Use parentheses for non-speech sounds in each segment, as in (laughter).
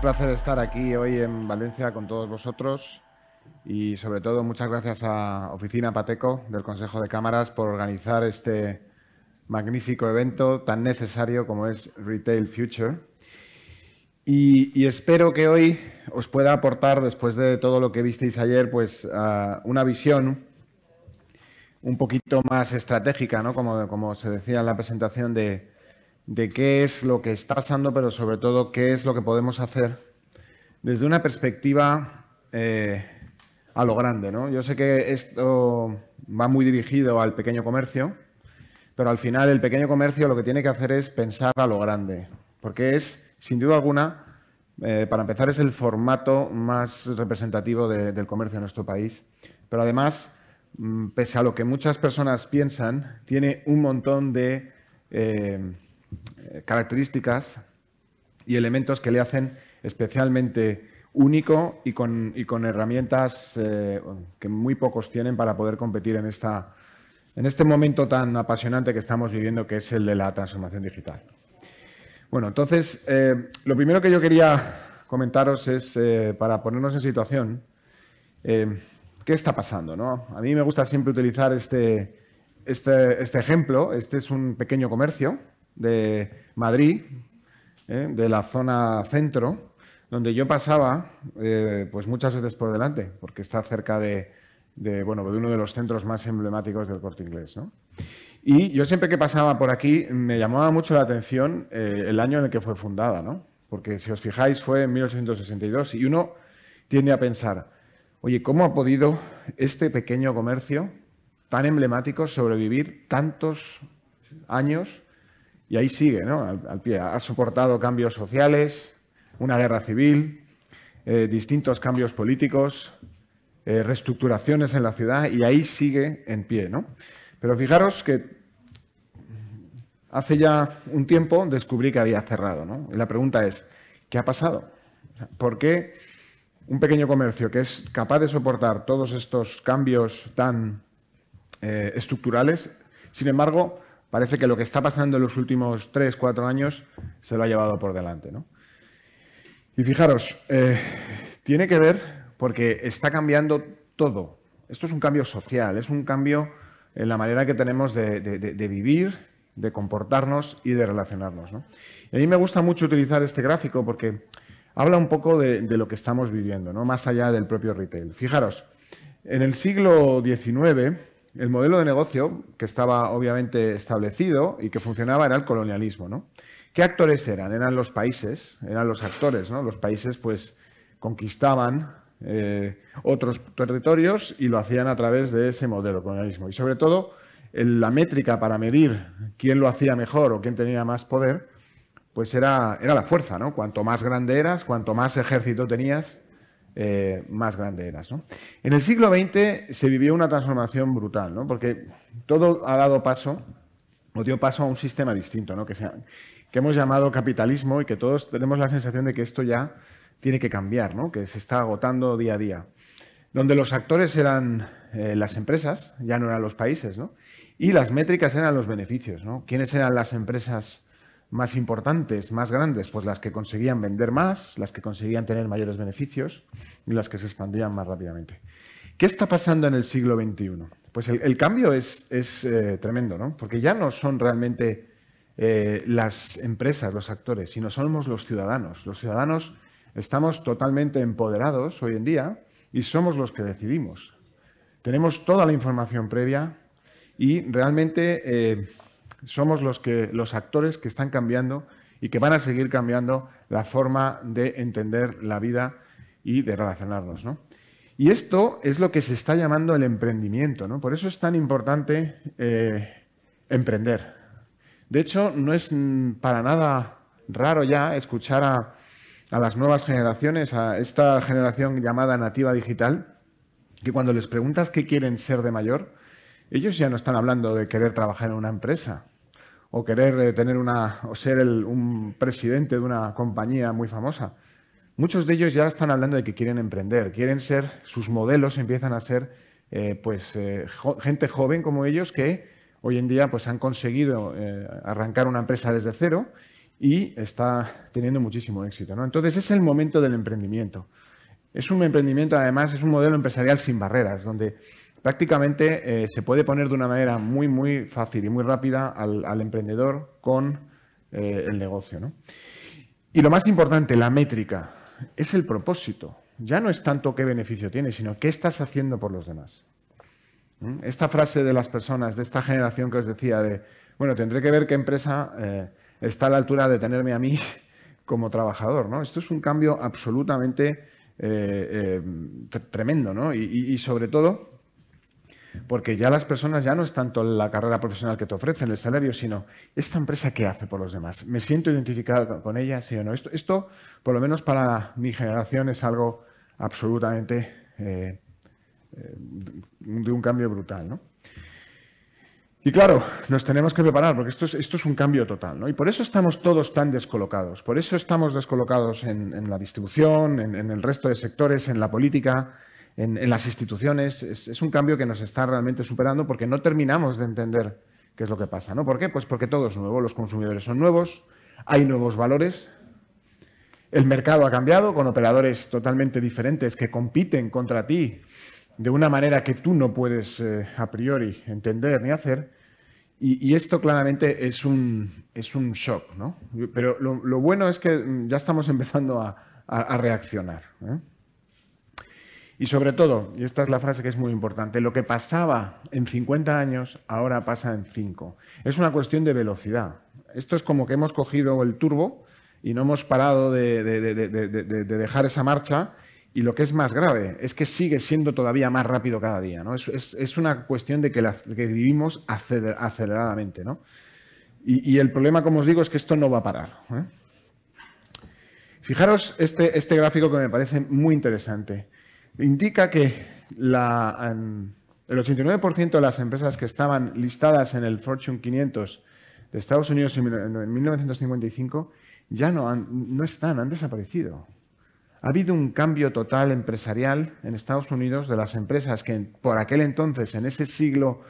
placer estar aquí hoy en Valencia con todos vosotros y sobre todo muchas gracias a Oficina Pateco del Consejo de Cámaras por organizar este magnífico evento tan necesario como es Retail Future. Y, espero que hoy os pueda aportar, después de todo lo que visteis ayer, pues ah, una visión un poquito más estratégica, como, como se decía en la presentación de, de qué es lo que está pasando, pero sobre todo qué es lo que podemos hacer desde una perspectiva eh, a lo grande. Yo sé que esto va muy dirigido al pequeño comercio, pero al final el pequeño comercio lo que tiene que hacer es pensar a lo grande, porque es, sin duda alguna, eh, para empezar, es el formato más representativo del comercio en nuestro país, pero además, mm, pese a lo que muchas personas piensan, tiene un montón de... Eh, eh, características y elementos que le hacen especialmente único y con, y con herramientas eh, que muy pocos tienen para poder competir en, esta, en este momento tan apasionante que estamos viviendo, que es el de la transformación digital. Bueno, entonces, eh, lo primero que yo quería comentaros es, para ponernos en situación, ¿qué está pasando? A mí me gusta siempre utilizar este, este, este ejemplo. Este es un pequeño comercio de Madrid, ¿eh? de la zona centro, donde yo pasaba eh, pues muchas veces por delante, porque está cerca de, bueno, de uno de los centros más emblemáticos del corte inglés. Y yo siempre que pasaba por aquí me llamaba mucho la atención eh, el año en el que fue fundada, ¿no? porque si os fijáis fue en 1862 y uno tiende a pensar, oye, ¿cómo ha podido este pequeño comercio tan emblemático sobrevivir tantos años y ahí sigue, ¿no? Al, pie. Ha soportado cambios sociales, una guerra civil, eh, distintos cambios políticos, eh, reestructuraciones en la ciudad y ahí sigue en pie, ¿no? Pero fijaros que hace ya un tiempo descubrí que había cerrado, ¿no? Y la pregunta es, ¿qué ha pasado? ¿Por qué un pequeño comercio que es capaz de soportar todos estos cambios tan eh, estructurales, sin embargo, parece que lo que está pasando en los últimos tres cuatro años se lo ha llevado por delante. Y fijaros, eh, tiene que ver porque está cambiando todo. Esto es un cambio social, es un cambio en la manera que tenemos de, vivir, de comportarnos y de relacionarnos. Y a mí me gusta mucho utilizar este gráfico porque habla un poco de, lo que estamos viviendo, ¿no? más allá del propio retail. Fijaros, en el siglo XIX, el modelo de negocio que estaba obviamente establecido y que funcionaba era el colonialismo, ¿no? ¿Qué actores eran? Eran los países, eran los actores, ¿no? Los países, pues, conquistaban eh, otros territorios y lo hacían a través de ese modelo colonialismo. Y sobre todo, la métrica para medir quién lo hacía mejor o quién tenía más poder, pues era, era la fuerza, ¿no? Cuanto más grande eras, cuanto más ejército tenías, eh, más grande eras. En el siglo XX se vivió una transformación brutal, porque todo ha dado paso o dio paso a un sistema distinto, que, hemos llamado capitalismo y que todos tenemos la sensación de que esto ya tiene que cambiar, que se está agotando día a día, donde los actores eran eh, las empresas, ya no eran los países, y las métricas eran los beneficios. ¿no? ¿Quiénes eran las empresas? más importantes, más grandes, pues las que conseguían vender más, las que conseguían tener mayores beneficios y las que se expandían más rápidamente. ¿Qué está pasando en el siglo XXI? Pues el, cambio es, eh, tremendo, ¿no? Porque ya no son realmente eh, las empresas, los actores, sino somos los ciudadanos. Los ciudadanos estamos totalmente empoderados hoy en día y somos los que decidimos. Tenemos toda la información previa y realmente eh, somos los, que, los actores que están cambiando y que van a seguir cambiando la forma de entender la vida y de relacionarnos. Y esto es lo que se está llamando el emprendimiento. ¿no? Por eso es tan importante eh, emprender. De hecho, no es para nada raro ya escuchar a, las nuevas generaciones, a esta generación llamada nativa digital, que cuando les preguntas qué quieren ser de mayor, ellos ya no están hablando de querer trabajar en una empresa o querer eh, tener una o ser un presidente de una compañía muy famosa. Muchos de ellos ya están hablando de que quieren emprender, quieren ser, sus modelos empiezan a ser eh, pues, eh, gente joven como ellos que hoy en día pues, han conseguido arrancar una empresa desde cero y está teniendo muchísimo éxito. Entonces es el momento del emprendimiento. Es un emprendimiento, además, es un modelo empresarial sin barreras, donde Prácticamente eh, se puede poner de una manera muy, muy fácil y muy rápida al, emprendedor con eh, el negocio. Y lo más importante, la métrica, es el propósito. Ya no es tanto qué beneficio tiene, sino qué estás haciendo por los demás. ¿Mm? Esta frase de las personas, de esta generación que os decía, de, bueno, tendré que ver qué empresa eh, está a la altura de tenerme a mí (laughs) como trabajador. ¿no? Esto es un cambio absolutamente tremendo ¿no? y, sobre todo porque ya las personas ya no es tanto la carrera profesional que te ofrecen, el salario, sino esta empresa qué hace por los demás. ¿Me siento identificado con ella, sí o no? Esto, por lo menos para mi generación, es algo absolutamente eh, eh, de un cambio brutal. ¿no? Y claro, nos tenemos que preparar, porque esto es, un cambio total, ¿no? Y por eso estamos todos tan descolocados, por eso estamos descolocados en, la distribución, en, el resto de sectores, en la política, en, las instituciones, es, un cambio que nos está realmente superando porque no terminamos de entender qué es lo que pasa. ¿no? ¿Por qué? Pues porque todo es nuevo, los consumidores son nuevos, hay nuevos valores, el mercado ha cambiado con operadores totalmente diferentes que compiten contra ti de una manera que tú no puedes eh, a priori entender ni hacer. Y, esto claramente es un, es un shock, ¿no? Pero lo, bueno es que ya estamos empezando a, reaccionar. ¿eh? Y sobre todo, y esta es la frase que es muy importante, lo que pasaba en 50 años ahora pasa en 5. Es una cuestión de velocidad. Esto es como que hemos cogido el turbo y no hemos parado de, dejar esa marcha. Y lo que es más grave es que sigue siendo todavía más rápido cada día. Es, una cuestión de que, vivimos aceleradamente. Y, el problema, como os digo, es que esto no va a parar. ¿eh? Fijaros este, este gráfico que me parece muy interesante indica que la, el 89% de las empresas que estaban listadas en el Fortune 500 de Estados Unidos en 1955 ya no, no están, han desaparecido. Ha habido un cambio total empresarial en Estados Unidos de las empresas que por aquel entonces, en ese siglo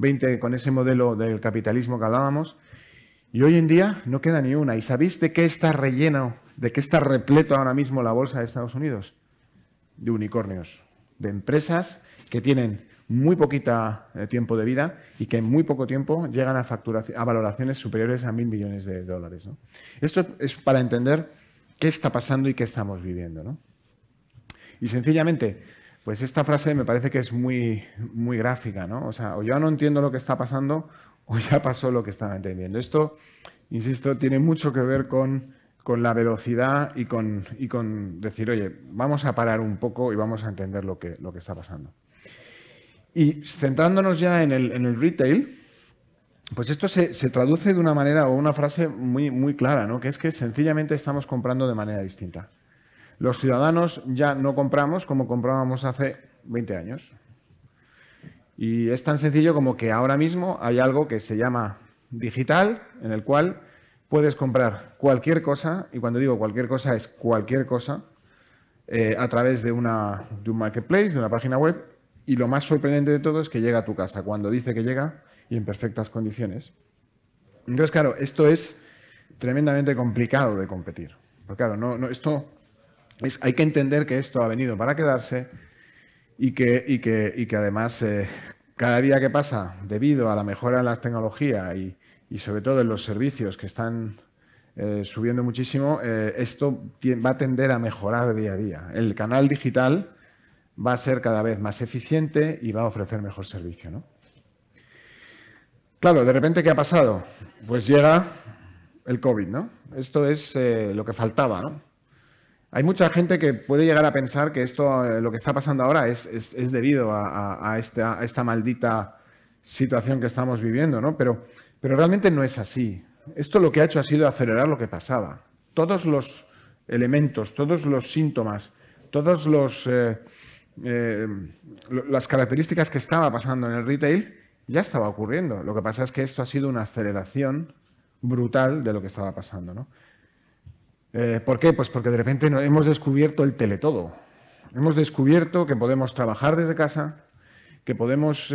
XX, con ese modelo del capitalismo que hablábamos, y hoy en día no queda ni una. ¿Y sabéis de qué está relleno, de qué está repleto ahora mismo la bolsa de Estados Unidos? de unicornios, de empresas que tienen muy poquita eh, tiempo de vida y que en muy poco tiempo llegan a, a valoraciones superiores a mil millones de dólares. Esto es para entender qué está pasando y qué estamos viviendo. Y sencillamente, pues esta frase me parece que es muy, muy gráfica. ¿no? O sea, o yo no entiendo lo que está pasando o ya pasó lo que estaba entendiendo. Esto, insisto, tiene mucho que ver con con la velocidad y con, y con decir, oye, vamos a parar un poco y vamos a entender lo que, lo que está pasando. Y centrándonos ya en el, en el retail, pues esto se, traduce de una manera o una frase muy, muy clara, ¿no? que es que sencillamente estamos comprando de manera distinta. Los ciudadanos ya no compramos como comprábamos hace 20 años. Y es tan sencillo como que ahora mismo hay algo que se llama digital, en el cual puedes comprar cualquier cosa, y cuando digo cualquier cosa es cualquier cosa, eh, a través de, una, de un marketplace, de una página web, y lo más sorprendente de todo es que llega a tu casa cuando dice que llega y en perfectas condiciones. Entonces, claro, esto es tremendamente complicado de competir. Porque claro, no, no, esto es, hay que entender que esto ha venido para quedarse y que, y que, y que además eh, cada día que pasa, debido a la mejora de las tecnologías y, y sobre todo en los servicios que están eh, subiendo muchísimo, eh, esto va a tender a mejorar día a día. El canal digital va a ser cada vez más eficiente y va a ofrecer mejor servicio. Claro, de repente, ¿qué ha pasado? Pues llega el COVID, ¿no? Esto es eh, lo que faltaba, ¿no? Hay mucha gente que puede llegar a pensar que esto, lo que está pasando ahora es, es, debido a, esta, esta, maldita situación que estamos viviendo, ¿no? Pero pero realmente no es así. Esto lo que ha hecho ha sido acelerar lo que pasaba. Todos los elementos, todos los síntomas, todas eh, eh, las características que estaba pasando en el retail ya estaba ocurriendo. Lo que pasa es que esto ha sido una aceleración brutal de lo que estaba pasando. ¿no? Eh, ¿Por qué? Pues porque de repente hemos descubierto el teletodo. Hemos descubierto que podemos trabajar desde casa, que podemos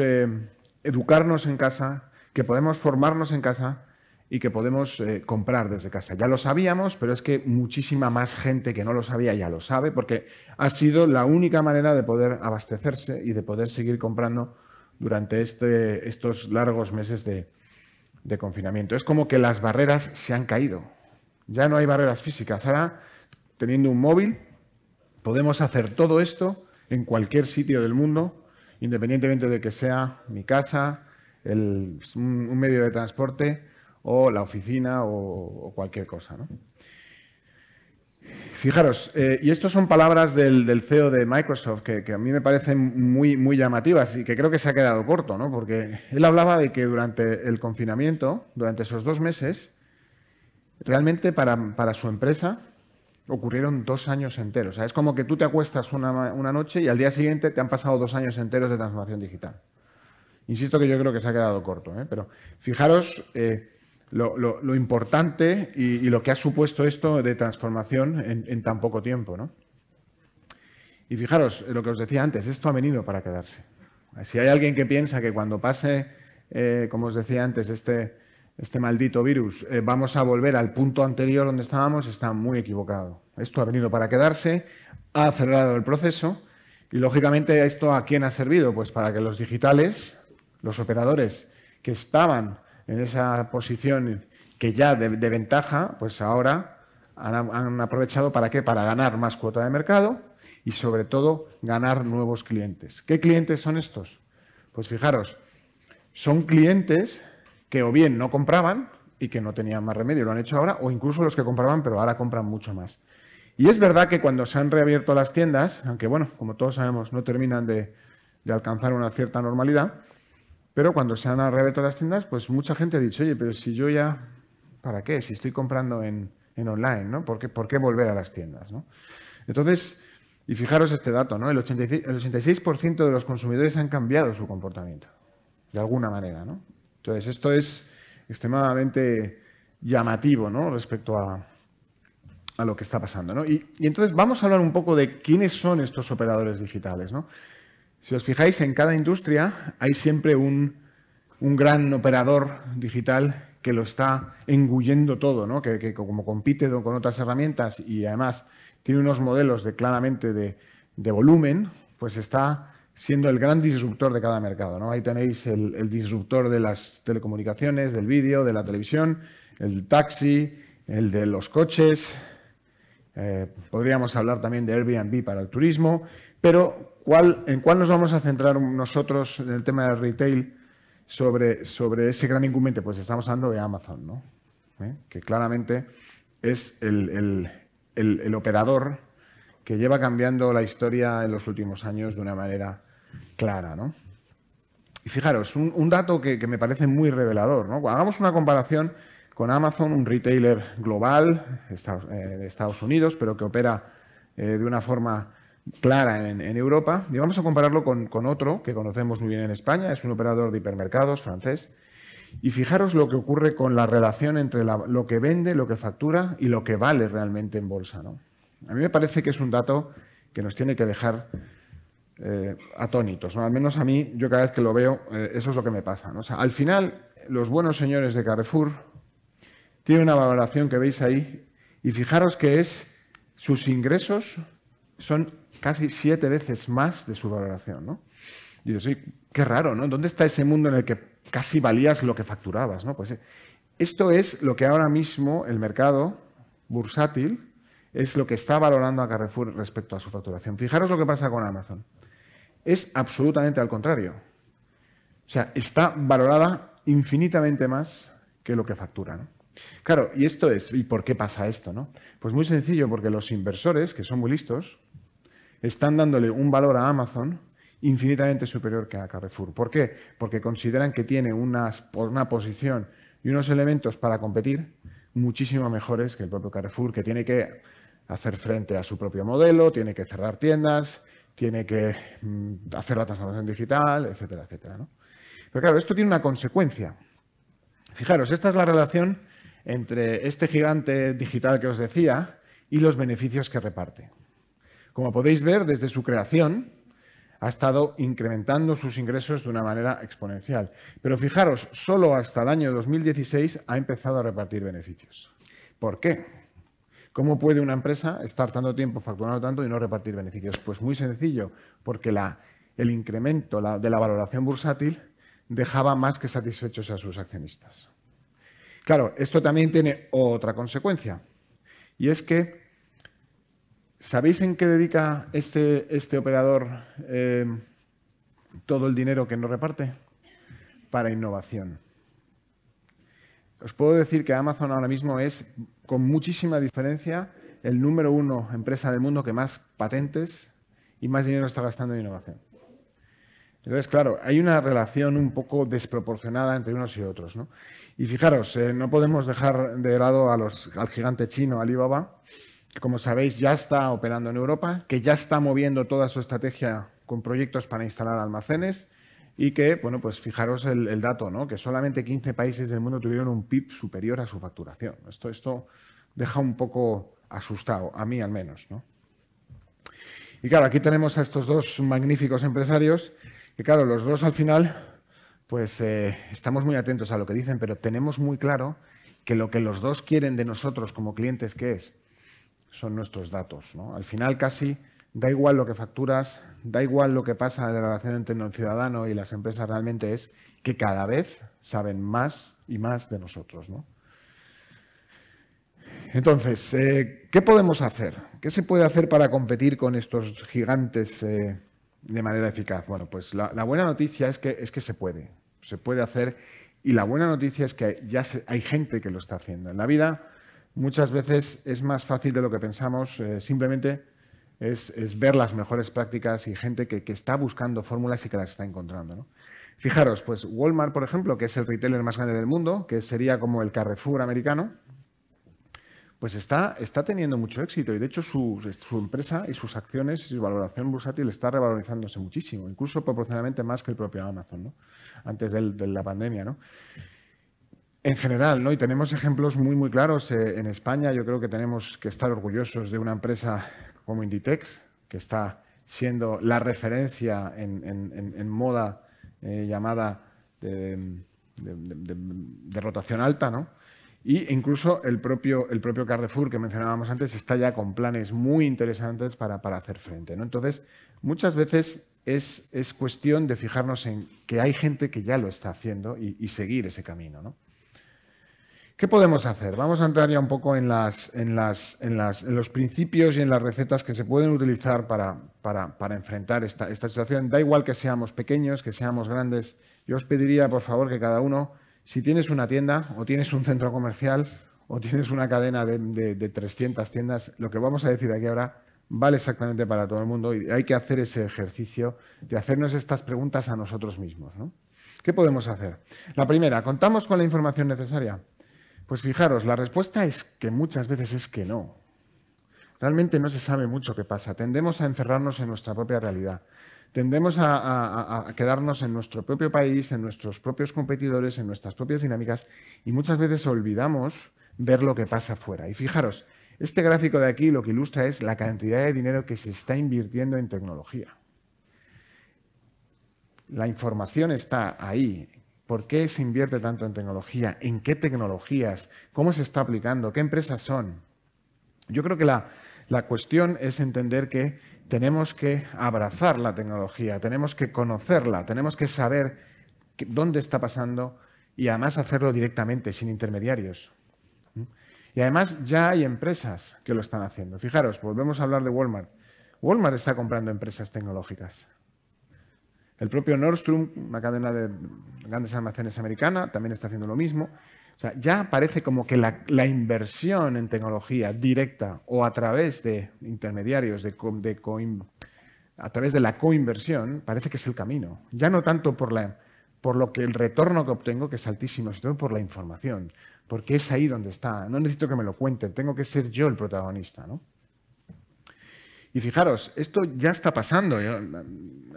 educarnos en casa, que podemos formarnos en casa y que podemos eh, comprar desde casa. Ya lo sabíamos, pero es que muchísima más gente que no lo sabía ya lo sabe, porque ha sido la única manera de poder abastecerse y de poder seguir comprando durante este, estos largos meses de confinamiento. Es como que las barreras se han caído. Ya no hay barreras físicas. Ahora, teniendo un móvil, podemos hacer todo esto en cualquier sitio del mundo, independientemente de que sea mi casa, pues, un medio de transporte o la oficina o, cualquier cosa. Fijaros, eh, y estas son palabras del, CEO de Microsoft que, a mí me parecen muy, muy llamativas y que creo que se ha quedado corto, ¿no? porque él hablaba de que durante el confinamiento, durante esos dos meses, realmente para, su empresa ocurrieron dos años enteros. es como que tú te acuestas una noche y al día siguiente te han pasado dos años enteros de transformación digital. Insisto que yo creo que se ha quedado corto, ¿eh? pero fijaros eh, lo, importante y, lo que ha supuesto esto de transformación en, tan poco tiempo. ¿no? Y fijaros eh, lo que os decía antes, esto ha venido para quedarse. Si hay alguien que piensa que cuando pase, como os decía antes, este, este maldito virus, vamos a volver al punto anterior donde estábamos, está muy equivocado. Esto ha venido para quedarse, ha acelerado el proceso y, lógicamente, esto a quién ha servido? Pues para que los digitales los operadores que estaban en esa posición que ya de, ventaja, pues ahora han, aprovechado para qué? Para ganar más cuota de mercado y sobre todo ganar nuevos clientes. ¿Qué clientes son estos? Pues fijaros, son clientes que o bien no compraban y que no tenían más remedio, lo han hecho ahora, o incluso los que compraban, pero ahora compran mucho más. Y es verdad que cuando se han reabierto las tiendas, aunque bueno, como todos sabemos, no terminan de alcanzar una cierta normalidad, pero cuando se han reabierto las tiendas, pues mucha gente ha dicho, oye, pero si yo ya, ¿para qué? Si estoy comprando en, online, ¿no? ¿Por qué, volver a las tiendas? Entonces, y fijaros este dato, ¿no? El 86%, de los consumidores han cambiado su comportamiento, de alguna manera, ¿no? Entonces, esto es extremadamente llamativo, ¿no? Respecto a, lo que está pasando, Y, y, entonces vamos a hablar un poco de quiénes son estos operadores digitales, ¿no? Si os fijáis, en cada industria hay siempre un, un gran operador digital que lo está engullendo todo, que, como compite con otras herramientas y además tiene unos modelos de claramente de, volumen, pues está siendo el gran disruptor de cada mercado. Ahí tenéis el, disruptor de las telecomunicaciones, del vídeo, de la televisión, el taxi, el de los coches. Eh, podríamos hablar también de Airbnb para el turismo, pero ¿en cuál nos vamos a centrar nosotros en el tema del retail sobre, sobre ese gran incumbente? Pues estamos hablando de Amazon, ¿no? ¿Eh? que claramente es el, operador que lleva cambiando la historia en los últimos años de una manera clara. ¿no? Y fijaros, un, dato que, me parece muy revelador. ¿no? Hagamos una comparación con Amazon, un retailer global eh, de Estados, Unidos, pero que opera eh, de una forma clara en, Europa. Y vamos a compararlo con, otro que conocemos muy bien en España, es un operador de hipermercados francés. Y fijaros lo que ocurre con la relación entre lo que vende, lo que factura y lo que vale realmente en bolsa. A mí me parece que es un dato que nos tiene que dejar eh, atónitos. Al menos a mí, yo cada vez que lo veo, eh, eso es lo que me pasa. al final, los buenos señores de Carrefour tienen una valoración que veis ahí y fijaros que es sus ingresos son casi siete veces más de su valoración. ¿no? Y dices, qué raro, ¿no? ¿Dónde está ese mundo en el que casi valías lo que facturabas? ¿no? Pues eh, esto es lo que ahora mismo el mercado bursátil es lo que está valorando a Carrefour respecto a su facturación. Fijaros lo que pasa con Amazon. Es absolutamente al contrario. O sea, está valorada infinitamente más que lo que factura. Claro, y esto es, ¿y por qué pasa esto? ¿no? Pues muy sencillo, porque los inversores, que son muy listos, están dándole un valor a Amazon infinitamente superior que a Carrefour. ¿Por qué? Porque consideran que tiene una posición y unos elementos para competir muchísimo mejores que el propio Carrefour, que tiene que hacer frente a su propio modelo, tiene que cerrar tiendas, tiene que mm, hacer la transformación digital, etcétera, etcétera. Pero claro, esto tiene una consecuencia. Fijaros, esta es la relación entre este gigante digital que os decía y los beneficios que reparte. Como podéis ver, desde su creación ha estado incrementando sus ingresos de una manera exponencial. Pero fijaros, solo hasta el año 2016 ha empezado a repartir beneficios. ¿Por qué? ¿Cómo puede una empresa estar tanto tiempo facturando tanto y no repartir beneficios? Pues muy sencillo, porque el incremento de la valoración bursátil dejaba más que satisfechos a sus accionistas. Claro, esto también tiene otra consecuencia, y es que ¿Sabéis en qué dedica este, este operador eh, todo el dinero que nos reparte? Para innovación. Os puedo decir que Amazon ahora mismo es, con muchísima diferencia, el número uno empresa del mundo que más patentes y más dinero está gastando en innovación. Entonces, claro, hay una relación un poco desproporcionada entre unos y otros. Y fijaros, eh, no podemos dejar de lado al gigante chino Alibaba, como sabéis ya está operando en Europa, que ya está moviendo toda su estrategia con proyectos para instalar almacenes y que, bueno, pues fijaros el, dato, ¿no? que solamente 15 países del mundo tuvieron un PIB superior a su facturación. Esto, esto deja un poco asustado, a mí al menos. Y claro, aquí tenemos a estos dos magníficos empresarios, que claro, los dos al final, pues eh, estamos muy atentos a lo que dicen, pero tenemos muy claro que lo que los dos quieren de nosotros como clientes, que es son nuestros datos. ¿no? Al final casi da igual lo que facturas, da igual lo que pasa en la relación entre el ciudadano y las empresas realmente es que cada vez saben más y más de nosotros. ¿no? Entonces, eh, ¿qué podemos hacer? ¿Qué se puede hacer para competir con estos gigantes eh, de manera eficaz? Bueno, pues la, buena noticia es que, es que se puede. Se puede hacer y la buena noticia es que ya hay gente que lo está haciendo. En la vida muchas veces es más fácil de lo que pensamos. Eh, simplemente es, ver las mejores prácticas y gente que, está buscando fórmulas y que las está encontrando. Fijaros, pues Walmart, por ejemplo, que es el retailer más grande del mundo, que sería como el Carrefour americano, pues está, está teniendo mucho éxito y de hecho su, empresa y sus acciones y su valoración bursátil está revalorizándose muchísimo, incluso proporcionalmente más que el propio Amazon, antes de la pandemia. ¿no? en general, ¿no? Y tenemos ejemplos muy, muy claros eh, en España. Yo creo que tenemos que estar orgullosos de una empresa como Inditex, que está siendo la referencia en, moda eh, llamada de, rotación alta, ¿no? Y incluso el propio, el propio Carrefour que mencionábamos antes está ya con planes muy interesantes para, hacer frente. ¿no? Entonces, muchas veces es, es, cuestión de fijarnos en que hay gente que ya lo está haciendo y seguir ese camino. ¿no? ¿Qué podemos hacer? Vamos a entrar ya un poco en, los principios y en las recetas que se pueden utilizar para, enfrentar esta, situación. Da igual que seamos pequeños, que seamos grandes. Yo os pediría, por favor, que cada uno, si tienes una tienda o tienes un centro comercial o tienes una cadena de, 300 tiendas, lo que vamos a decir aquí ahora vale exactamente para todo el mundo y hay que hacer ese ejercicio de hacernos estas preguntas a nosotros mismos. ¿Qué podemos hacer? La primera, ¿contamos con la información necesaria? Pues fijaros, la respuesta es que muchas veces es que no. Realmente no se sabe mucho qué pasa. Tendemos a encerrarnos en nuestra propia realidad. Tendemos a, quedarnos en nuestro propio país, en nuestros propios competidores, en nuestras propias dinámicas y muchas veces olvidamos ver lo que pasa afuera. Y fijaros, este gráfico de aquí lo que ilustra es la cantidad de dinero que se está invirtiendo en tecnología. La información está ahí, ¿Por qué se invierte tanto en tecnología? ¿En qué tecnologías? ¿Cómo se está aplicando? ¿Qué empresas son? Yo creo que la, cuestión es entender que tenemos que abrazar la tecnología, tenemos que conocerla, tenemos que saber dónde está pasando y además hacerlo directamente, sin intermediarios. Y además ya hay empresas que lo están haciendo. Fijaros, volvemos a hablar de Walmart. Walmart está comprando empresas tecnológicas. El propio Nordstrom, una cadena de grandes almacenes americana, también está haciendo lo mismo. O sea, ya parece como que la, inversión en tecnología directa o a través de intermediarios, de, a través de la coinversión, parece que es el camino. Ya no tanto por, por lo que el retorno que obtengo, que es altísimo, sino por la información, porque es ahí donde está. No necesito que me lo cuenten, tengo que ser yo el protagonista. ¿no? Y fijaros, esto ya está pasando. ¿eh?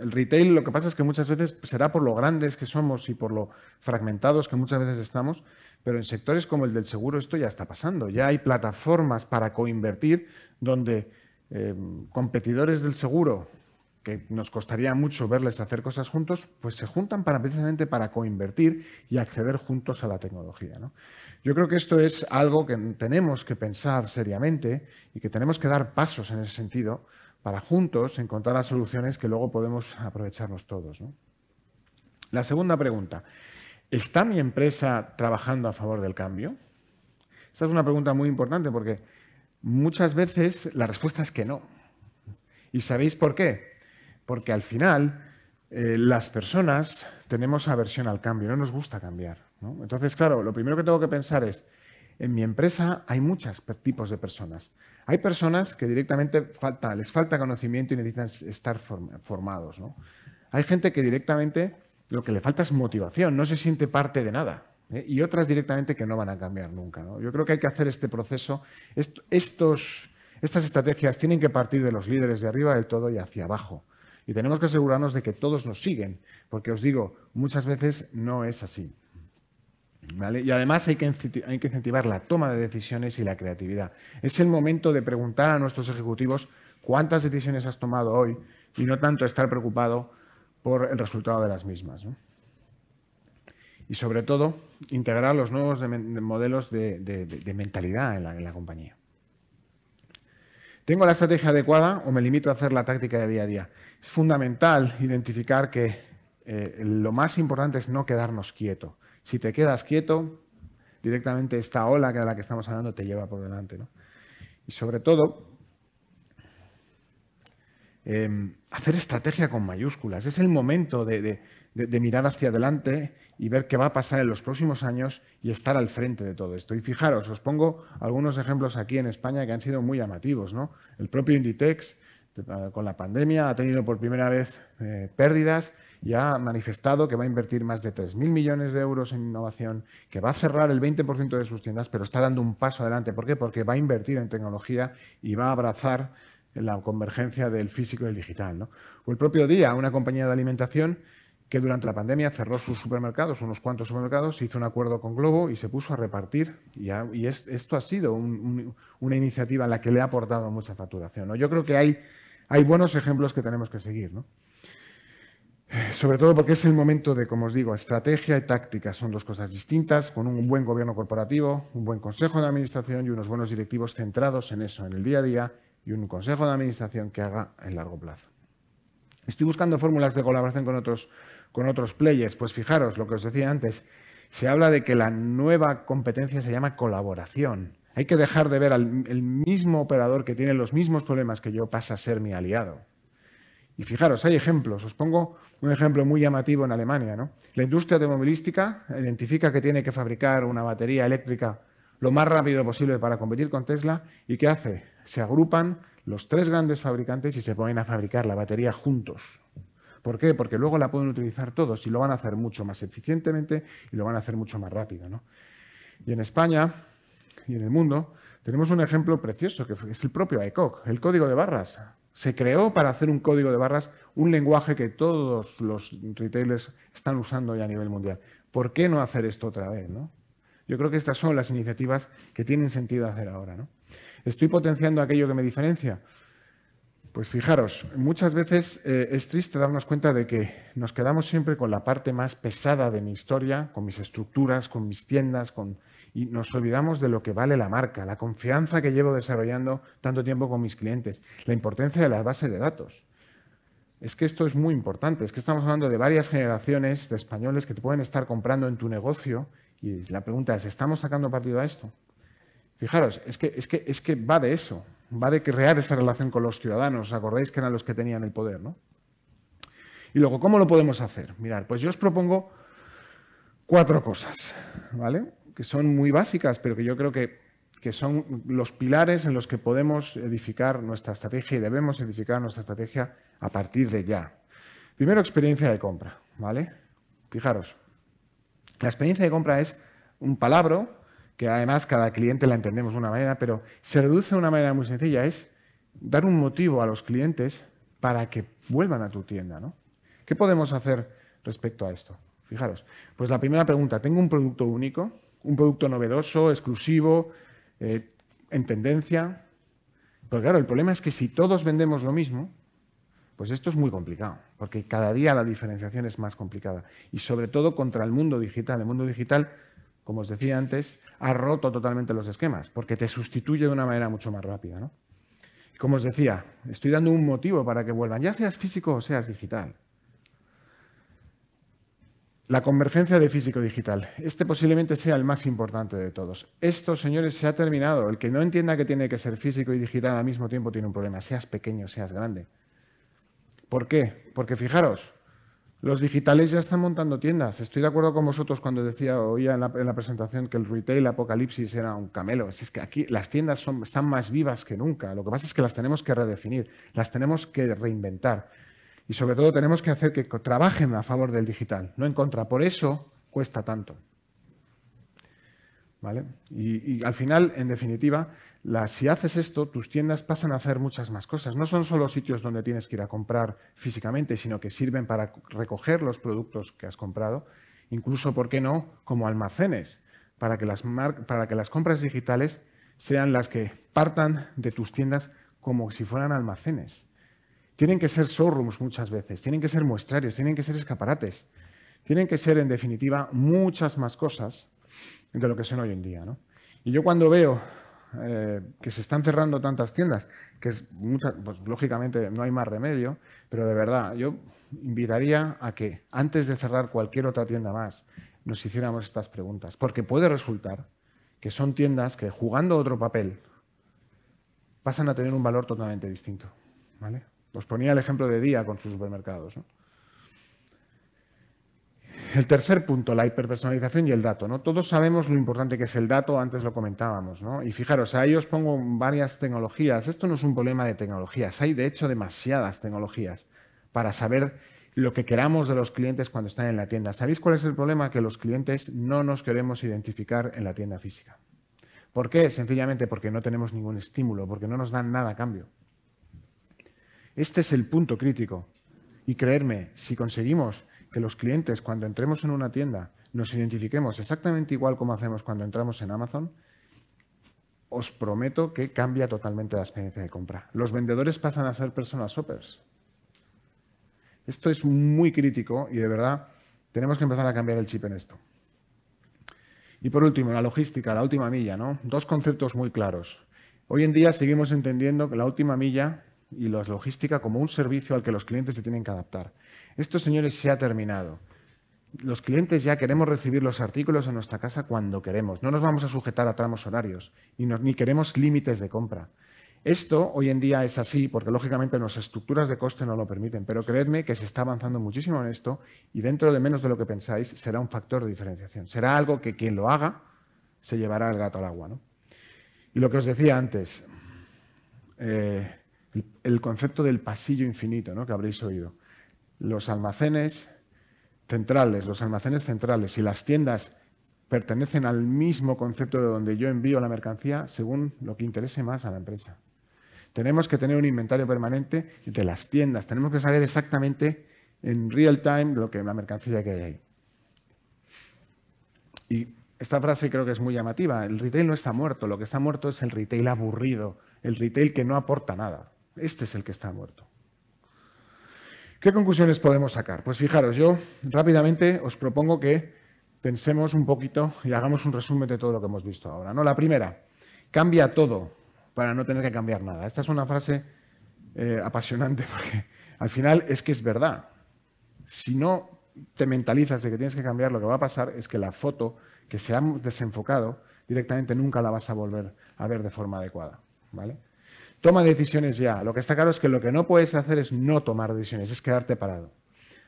El retail lo que pasa es que muchas veces pues, será por lo grandes que somos y por lo fragmentados que muchas veces estamos, pero en sectores como el del seguro esto ya está pasando. Ya hay plataformas para coinvertir donde eh, competidores del seguro que nos costaría mucho verles hacer cosas juntos, pues se juntan para precisamente para coinvertir y acceder juntos a la tecnología. Yo creo que esto es algo que tenemos que pensar seriamente y que tenemos que dar pasos en ese sentido para juntos encontrar las soluciones que luego podemos aprovecharnos todos. La segunda pregunta, ¿está mi empresa trabajando a favor del cambio? Esa es una pregunta muy importante porque muchas veces la respuesta es que no. ¿Y sabéis por qué? Porque al final eh, las personas tenemos aversión al cambio, no nos gusta cambiar. Entonces, claro, lo primero que tengo que pensar es, en mi empresa hay muchos tipos de personas. Hay personas que directamente les falta conocimiento y necesitan estar formados. Hay gente que directamente lo que le falta es motivación, no se siente parte de nada. ¿eh? Y otras directamente que no van a cambiar nunca. Yo creo que hay que hacer este proceso. estos, estas estrategias tienen que partir de los líderes de arriba del todo y hacia abajo. Y tenemos que asegurarnos de que todos nos siguen, porque os digo, muchas veces no es así. Y además hay que, incentivar la toma de decisiones y la creatividad. Es el momento de preguntar a nuestros ejecutivos cuántas decisiones has tomado hoy y no tanto estar preocupado por el resultado de las mismas. Y sobre todo, integrar los nuevos modelos de, mentalidad en la, compañía. ¿Tengo la estrategia adecuada o me limito a hacer la táctica de día a día? Es fundamental identificar que eh, lo más importante es no quedarnos quieto. Si te quedas quieto, directamente esta ola de la que estamos hablando te lleva por delante. Y sobre todo, em, hacer estrategia con mayúsculas. Es el momento de, mirar hacia adelante y ver qué va a pasar en los próximos años y estar al frente de todo esto. Y fijaros, os pongo algunos ejemplos aquí en España que han sido muy llamativos. ¿no? El propio Inditex eh, con la pandemia ha tenido por primera vez eh, pérdidas ya ha manifestado que va a invertir más de 3.000 millones de euros en innovación, que va a cerrar el 20% de sus tiendas, pero está dando un paso adelante. ¿Por qué? Porque va a invertir en tecnología y va a abrazar la convergencia del físico y el digital. O el propio día, una compañía de alimentación que durante la pandemia cerró sus supermercados, unos cuantos supermercados, hizo un acuerdo con Globo y se puso a repartir. Y, esto ha sido una iniciativa en la que le ha aportado mucha facturación. Yo creo que hay, hay buenos ejemplos que tenemos que seguir. ¿no? Sobre todo porque es el momento de, como os digo, estrategia y táctica son dos cosas distintas, con un buen gobierno corporativo, un buen consejo de administración y unos buenos directivos centrados en eso, en el día a día, y un consejo de administración que haga en largo plazo. Estoy buscando fórmulas de colaboración con otros, con otros players. Pues fijaros, lo que os decía antes, se habla de que la nueva competencia se llama colaboración. Hay que dejar de ver al mismo operador que tiene los mismos problemas que yo pasa a ser mi aliado. Y fijaros, hay ejemplos. Os pongo un ejemplo muy llamativo en Alemania. ¿no? La industria automovilística identifica que tiene que fabricar una batería eléctrica lo más rápido posible para competir con Tesla. ¿Y qué hace? Se agrupan los tres grandes fabricantes y se ponen a fabricar la batería juntos. ¿Por qué? Porque luego la pueden utilizar todos y lo van a hacer mucho más eficientemente y lo van a hacer mucho más rápido. Y en España y en el mundo tenemos un ejemplo precioso que es el propio ICOC, el código de barras. Se creó para hacer un código de barras, un lenguaje que todos los retailers están usando ya a nivel mundial. ¿Por qué no hacer esto otra vez? Yo creo que estas son las iniciativas que tienen sentido hacer ahora. ¿no? ¿Estoy potenciando aquello que me diferencia? Pues fijaros, muchas veces eh, es triste darnos cuenta de que nos quedamos siempre con la parte más pesada de mi historia, con mis estructuras, con mis tiendas, con y nos olvidamos de lo que vale la marca, la confianza que llevo desarrollando tanto tiempo con mis clientes, la importancia de la base de datos. Es que esto es muy importante, es que estamos hablando de varias generaciones de españoles que te pueden estar comprando en tu negocio y la pregunta es, ¿estamos sacando partido a esto? Fijaros, es que, es que, es que va de eso, va de crear esa relación con los ciudadanos, ¿os acordáis que eran los que tenían el poder, ¿no? Y luego, ¿cómo lo podemos hacer? Mirar, pues yo os propongo cuatro cosas, ¿vale? que son muy básicas, pero que yo creo que, son los pilares en los que podemos edificar nuestra estrategia y debemos edificar nuestra estrategia a partir de ya. Primero, experiencia de compra, ¿vale? Fijaros, la experiencia de compra es un palabro que además cada cliente la entendemos de una manera, pero se reduce de una manera muy sencilla, es dar un motivo a los clientes para que vuelvan a tu tienda, ¿no? ¿Qué podemos hacer respecto a esto? Fijaros, pues la primera pregunta, ¿tengo un producto único? un producto novedoso, exclusivo, eh, en tendencia. Pero claro, el problema es que si todos vendemos lo mismo, pues esto es muy complicado, porque cada día la diferenciación es más complicada. Y sobre todo contra el mundo digital. El mundo digital, como os decía antes, ha roto totalmente los esquemas, porque te sustituye de una manera mucho más rápida. ¿no? Como os decía, estoy dando un motivo para que vuelvan, ya seas físico o seas digital. La convergencia de físico-digital. Este posiblemente sea el más importante de todos. Esto, señores, se ha terminado. El que no entienda que tiene que ser físico y digital al mismo tiempo tiene un problema, seas pequeño, seas grande. ¿Por qué? Porque fijaros, los digitales ya están montando tiendas. Estoy de acuerdo con vosotros cuando decía, oía en la, presentación que el retail apocalipsis era un camelo. Es que aquí las tiendas son, están más vivas que nunca. Lo que pasa es que las tenemos que redefinir, las tenemos que reinventar y sobre todo tenemos que hacer que trabajen a favor del digital, no en contra. Por eso cuesta tanto. ¿Vale? Y, al final, en definitiva, si haces esto, tus tiendas pasan a hacer muchas más cosas. No son solo sitios donde tienes que ir a comprar físicamente, sino que sirven para recoger los productos que has comprado, incluso, ¿por qué no?, como almacenes, para que las, para que las compras digitales sean las que partan de tus tiendas como si fueran almacenes tienen que ser showrooms muchas veces, tienen que ser muestrarios, tienen que ser escaparates, tienen que ser, en definitiva, muchas más cosas de lo que son hoy en día. ¿no? Y yo cuando veo eh, que se están cerrando tantas tiendas, que es mucha, pues lógicamente no hay más remedio, pero de verdad, yo invitaría a que antes de cerrar cualquier otra tienda más, nos hiciéramos estas preguntas, porque puede resultar que son tiendas que jugando otro papel pasan a tener un valor totalmente distinto. ¿Vale? Os ponía el ejemplo de día con sus supermercados. El tercer punto, la hiperpersonalización y el dato. ¿no? Todos sabemos lo importante que es el dato, antes lo comentábamos. ¿no? Y fijaros, ahí os pongo varias tecnologías. Esto no es un problema de tecnologías, hay de hecho demasiadas tecnologías para saber lo que queramos de los clientes cuando están en la tienda. ¿Sabéis cuál es el problema? Que los clientes no nos queremos identificar en la tienda física. ¿Por qué? Sencillamente porque no tenemos ningún estímulo, porque no nos dan nada a cambio. Este es el punto crítico. Y creerme, si conseguimos que los clientes cuando entremos en una tienda nos identifiquemos exactamente igual como hacemos cuando entramos en Amazon, os prometo que cambia totalmente la experiencia de compra. Los vendedores pasan a ser personas shoppers. Esto es muy crítico y de verdad tenemos que empezar a cambiar el chip en esto. Y por último, la logística, la última milla, ¿no? Dos conceptos muy claros. Hoy en día seguimos entendiendo que la última milla y la logística como un servicio al que los clientes se tienen que adaptar. Esto, señores, se ha terminado. Los clientes ya queremos recibir los artículos en nuestra casa cuando queremos. No nos vamos a sujetar a tramos horarios ni, ni queremos límites de compra. Esto hoy en día es así porque lógicamente nuestras estructuras de coste no lo permiten, pero creedme que se está avanzando muchísimo en esto y dentro de menos de lo que pensáis será un factor de diferenciación. Será algo que quien lo haga se llevará el gato al agua. Y lo que os decía antes, eh, el, concepto del pasillo infinito, que habréis oído. Los almacenes centrales, los almacenes centrales y las tiendas pertenecen al mismo concepto de donde yo envío la mercancía según lo que interese más a la empresa. Tenemos que tener un inventario permanente de las tiendas. Tenemos que saber exactamente en real time lo que la mercancía que hay ahí. Y esta frase creo que es muy llamativa. El retail no está muerto. Lo que está muerto es el retail aburrido, el retail que no aporta nada. Este es el que está muerto. ¿Qué conclusiones podemos sacar? Pues fijaros, yo rápidamente os propongo que pensemos un poquito y hagamos un resumen de todo lo que hemos visto ahora. ¿no? La primera, cambia todo para no tener que cambiar nada. Esta es una frase eh, apasionante (laughs) porque al final es que es verdad. Si no te mentalizas de que tienes que cambiar, lo que va a pasar es que la foto que se ha desenfocado directamente nunca la vas a volver a ver de forma adecuada. ¿vale? Toma decisiones ya. Lo que está claro es que lo que no puedes hacer es no tomar decisiones, es quedarte parado.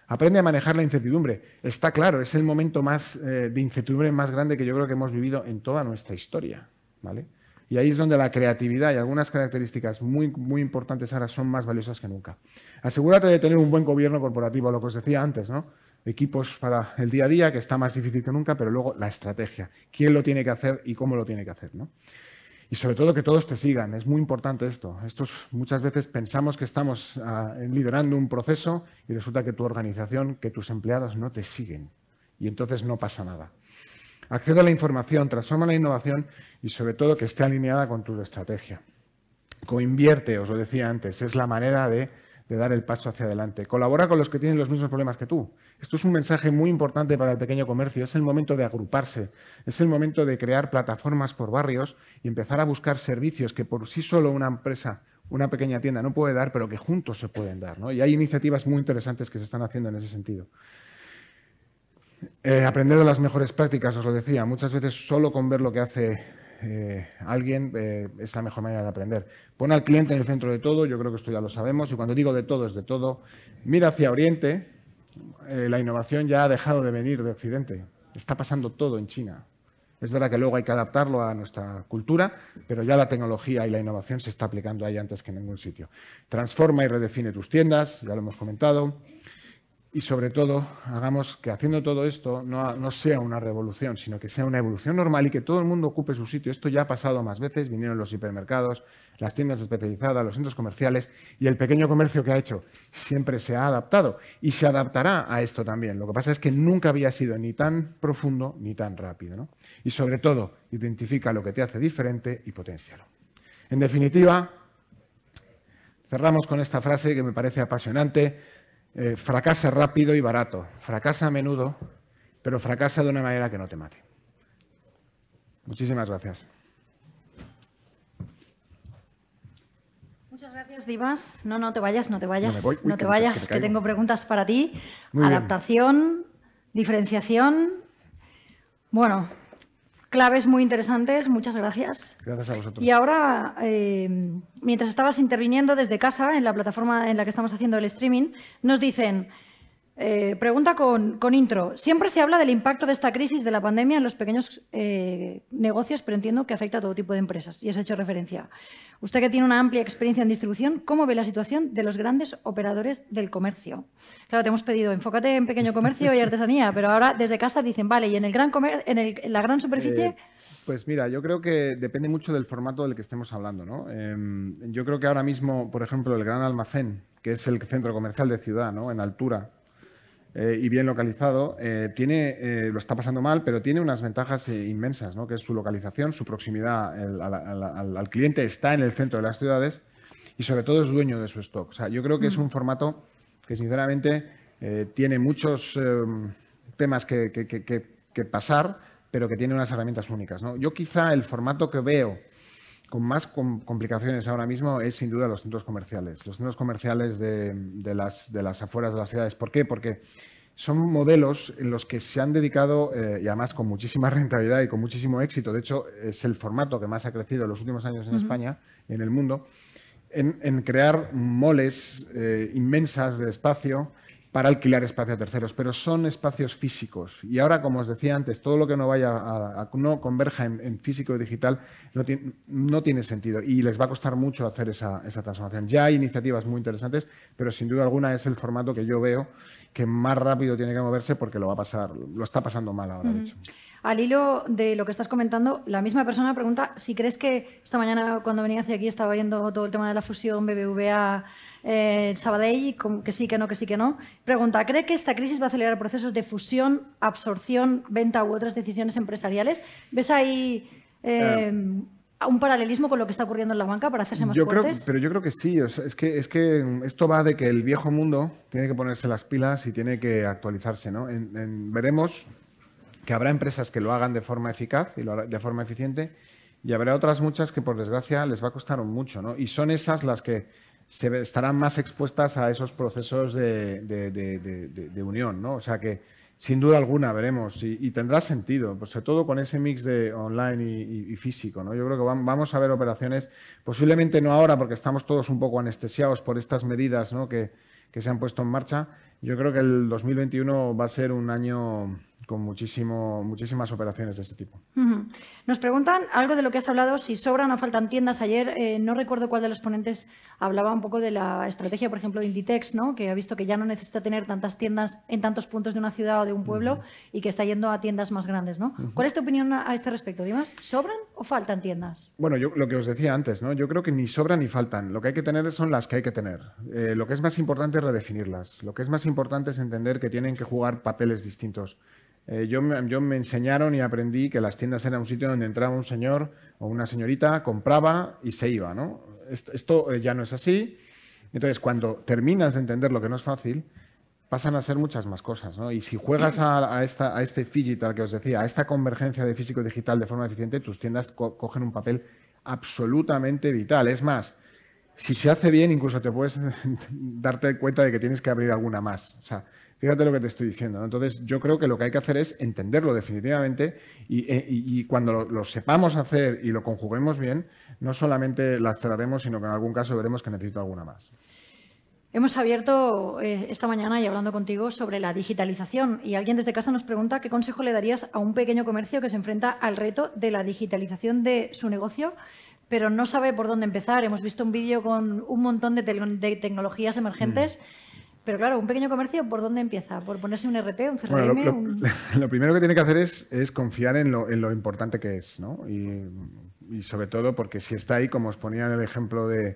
Aprende a manejar la incertidumbre. Está claro, es el momento más, eh, de incertidumbre más grande que yo creo que hemos vivido en toda nuestra historia. ¿vale? Y ahí es donde la creatividad y algunas características muy, muy importantes ahora son más valiosas que nunca. Asegúrate de tener un buen gobierno corporativo, lo que os decía antes, ¿no? Equipos para el día a día, que está más difícil que nunca, pero luego la estrategia. ¿Quién lo tiene que hacer y cómo lo tiene que hacer? y sobre todo que todos te sigan. Es muy importante esto. Estos, muchas veces pensamos que estamos ah, liderando un proceso y resulta que tu organización, que tus empleados no te siguen. Y entonces no pasa nada. Accede a la información, transforma la innovación y sobre todo que esté alineada con tu estrategia. Coinvierte, os lo decía antes, es la manera de de dar el paso hacia adelante. Colabora con los que tienen los mismos problemas que tú. Esto es un mensaje muy importante para el pequeño comercio. Es el momento de agruparse, es el momento de crear plataformas por barrios y empezar a buscar servicios que por sí solo una empresa, una pequeña tienda no puede dar, pero que juntos se pueden dar. Y hay iniciativas muy interesantes que se están haciendo en ese sentido. Eh, aprender de las mejores prácticas, os lo decía, muchas veces solo con ver lo que hace eh, alguien, eh, es la mejor manera de aprender. Pon al cliente en el centro de todo, yo creo que esto ya lo sabemos, y cuando digo de todo es de todo. Mira hacia Oriente, eh, la innovación ya ha dejado de venir de Occidente, está pasando todo en China. Es verdad que luego hay que adaptarlo a nuestra cultura, pero ya la tecnología y la innovación se está aplicando ahí antes que en ningún sitio. Transforma y redefine tus tiendas, ya lo hemos comentado. Y sobre todo, hagamos que haciendo todo esto no, sea una revolución, sino que sea una evolución normal y que todo el mundo ocupe su sitio. Esto ya ha pasado más veces, vinieron los hipermercados, las tiendas especializadas, los centros comerciales y el pequeño comercio que ha hecho siempre se ha adaptado y se adaptará a esto también. Lo que pasa es que nunca había sido ni tan profundo ni tan rápido. Y sobre todo, identifica lo que te hace diferente y potencialo. En definitiva, cerramos con esta frase que me parece apasionante eh, fracasa rápido y barato, fracasa a menudo, pero fracasa de una manera que no te mate. Muchísimas gracias. Muchas gracias, Divas. No, no te vayas, no te vayas, no, te vayas, que, tengo preguntas para ti. Adaptación, diferenciación. Bueno, claves muy interesantes, muchas gracias. Gracias a vosotros. Y ahora, eh, mientras estabas interviniendo desde casa, en la plataforma en la que estamos haciendo el streaming, nos dicen... Eh, pregunta con, intro. Siempre se habla del impacto de esta crisis de la pandemia en los pequeños eh, negocios, pero entiendo que afecta a todo tipo de empresas y has hecho referencia. Usted que tiene una amplia experiencia en distribución, ¿cómo ve la situación de los grandes operadores del comercio? Claro, te hemos pedido, enfócate en pequeño comercio y artesanía, (laughs) pero ahora desde casa dicen, vale, ¿y en, el gran comer en, la gran superficie? Eh, pues mira, yo creo que depende mucho del formato del que estemos hablando. Em, yo creo que ahora mismo, por ejemplo, el gran almacén, que es el centro comercial de ciudad, ¿no? en altura, eh, y bien localizado, eh, tiene, eh, lo está pasando mal, pero tiene unas ventajas inmensas, ¿no? que es su localización, su proximidad al, cliente, está en el centro de las ciudades y sobre todo es dueño de su stock. O sea, yo creo que es mm. un formato que sinceramente tiene muchos em, temas que, que, que, pasar, pero que tiene unas herramientas únicas. Yo quizá el formato que veo con más complicaciones ahora mismo es sin duda los centros comerciales, los centros comerciales de, las, afueras de las ciudades. ¿Por qué? Porque son modelos en los que se han dedicado, eh, y además con muchísima (laughs) rentabilidad y con muchísimo éxito, de hecho es el formato que más ha crecido en los últimos años en España y en el mundo, en, crear moles eh, inmensas de espacio para alquilar espacios a terceros, pero son espacios físicos. Y ahora, como os decía antes, todo lo que no vaya a, no converja en, físico y digital no tiene, sentido. Y les va a costar mucho hacer esa, transformación. Ya hay iniciativas muy interesantes, pero sin duda alguna es el formato que yo veo que más rápido tiene que moverse porque lo va a pasar, lo está pasando mal ahora, Al hilo de lo que estás comentando, la misma persona pregunta si crees que esta mañana cuando venía hacia aquí estaba viendo todo el tema de la fusión BBVA eh, el Sabadell, que sí, que no, que sí, que no. Pregunta, ¿cree que esta crisis va a acelerar procesos de fusión, absorción, venta u otras decisiones empresariales? ¿Ves ahí... Eh, eh. un paralelismo con lo que está ocurriendo en la banca para hacerse más yo Creo, pero yo creo que sí. es, que, es que esto va de que el viejo mundo tiene que ponerse las pilas y tiene que actualizarse. ¿no? veremos que habrá empresas que lo hagan de forma eficaz y de forma eficiente y habrá otras muchas que, por desgracia, les va a costar mucho. ¿no? Y son esas las que se estarán más expuestas a esos procesos de, unión, ¿no? O sea que sin duda alguna veremos y, tendrá sentido, pues sobre todo con ese mix de online y, físico, ¿no? Yo creo que vamos a ver operaciones, posiblemente no ahora porque estamos todos un poco anestesiados por estas medidas, que, que se han puesto en marcha. Yo creo que el 2021 va a ser un año con muchísimo, muchísimas operaciones de este tipo. Nos preguntan algo de lo que has hablado, si sobran o faltan tiendas. Ayer eh, no recuerdo cuál de los ponentes hablaba un poco de la estrategia, por ejemplo, de Inditex, ¿no? que ha visto que ya no necesita tener tantas tiendas en tantos puntos de una ciudad o de un pueblo y que está yendo a tiendas más grandes. ¿no? ¿Cuál es tu opinión a este respecto, Dimas? ¿Sobran o faltan tiendas? Bueno, yo lo que os decía antes, ¿no? yo creo que ni sobran ni faltan. Lo que hay que tener son las que hay que tener. Eh, lo que es más importante es redefinirlas. Lo que es más importante es entender que tienen que jugar papeles distintos. Eh, yo, me, enseñaron y aprendí que las tiendas eran un sitio donde entraba un señor o una señorita, compraba y se iba, Esto, eh, ya no es así. Entonces, cuando terminas de entender lo que no es fácil, pasan a ser muchas más cosas, Y si juegas a, esta, a este digital que os decía, a esta convergencia de físico-digital de forma eficiente, tus tiendas cogen un papel absolutamente vital. Es más, si se hace bien, incluso te puedes (laughs) darte cuenta de que tienes que abrir alguna más. sea, Fíjate lo que te estoy diciendo. Entonces, yo creo que lo que hay que hacer es entenderlo definitivamente y, eh, cuando lo, sepamos hacer y lo conjuguemos bien, no solamente las traremos, sino que en algún caso veremos que necesito alguna más. Hemos abierto eh, esta mañana y hablando contigo sobre la digitalización y alguien desde casa nos pregunta qué consejo le darías a un pequeño comercio que se enfrenta al reto de la digitalización de su negocio pero no sabe por dónde empezar. Hemos visto un vídeo con un montón de, tecnologías emergentes. Mm. Pero claro, un pequeño comercio, ¿por dónde empieza? ¿Por ponerse un RP, un CRM? (laughs) lo, primero que tiene que hacer es, confiar en lo, importante que es, ¿no? Y, sobre todo porque si está ahí, como os ponía en el ejemplo de,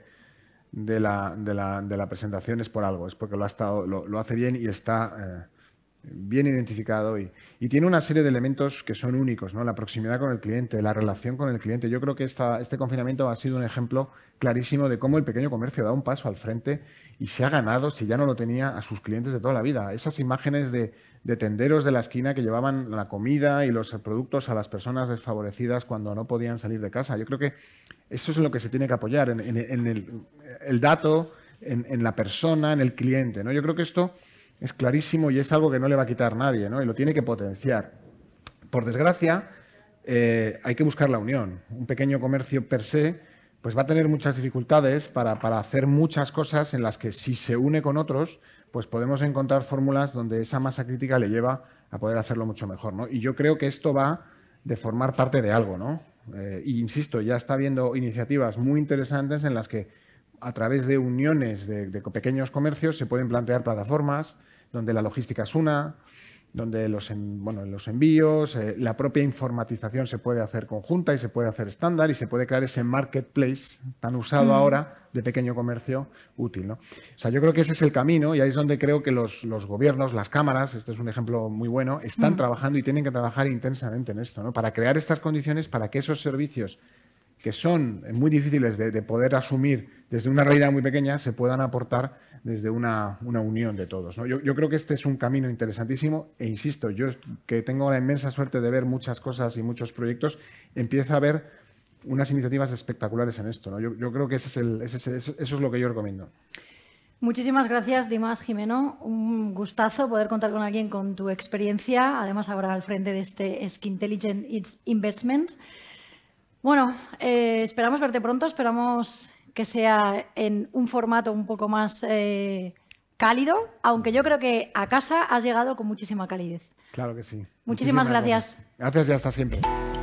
la, presentación, es por algo, es porque lo, ha estado, lo, hace bien y está... Eh, bien identificado y, y, tiene una serie de elementos que son únicos, ¿no? La proximidad con el cliente, la relación con el cliente. Yo creo que este confinamiento ha sido un ejemplo clarísimo de cómo el pequeño comercio da un paso al frente y se ha ganado, si ya no lo tenía, a sus clientes de toda la vida. Esas imágenes de, tenderos de la esquina que llevaban la comida y los productos a las personas desfavorecidas cuando no podían salir de casa. Yo creo que eso es lo que se tiene que apoyar, en, el, dato, en, en la persona, en el cliente, ¿no? Yo creo que esto es clarísimo y es algo que no le va a quitar nadie, ¿no? Y lo tiene que potenciar. Por desgracia, eh, hay que buscar la unión. Un pequeño comercio per se pues va a tener muchas dificultades para, hacer muchas cosas en las que si se une con otros, pues podemos encontrar fórmulas donde esa masa crítica le lleva a poder hacerlo mucho mejor. Y yo creo que esto va de formar parte de algo. ¿no? Eh, insisto, ya está habiendo iniciativas muy interesantes en las que a través de uniones de pequeños comercios se pueden plantear plataformas, donde la logística es una, donde los, bueno, los envíos, eh, la propia informatización se puede hacer conjunta y se puede hacer estándar y se puede crear ese marketplace tan usado mm. ahora de pequeño comercio útil. O sea, yo creo que ese es el camino y ahí es donde creo que los, gobiernos, las cámaras, este es un ejemplo muy bueno, están mm. trabajando y tienen que trabajar intensamente en esto, ¿no? para crear estas condiciones para que esos servicios que son eh, muy difíciles de, poder asumir desde una realidad muy pequeña, se puedan aportar desde una, unión de todos. Yo, creo que este es un camino interesantísimo e insisto, yo que tengo la inmensa suerte de ver muchas cosas y muchos proyectos, empieza a ver unas iniciativas espectaculares en esto. Yo, creo que ese es eso es lo que yo recomiendo. Muchísimas gracias, Dimas Jimeno. Un gustazo poder contar con alguien con tu experiencia, además ahora al frente de este Intelligent Investments. Bueno, eh, esperamos verte pronto, esperamos que sea en un formato un poco más eh, cálido, aunque yo creo que a casa has llegado con muchísima calidez. Claro que sí. Muchísimas, gracias. gracias. Gracias y hasta siempre.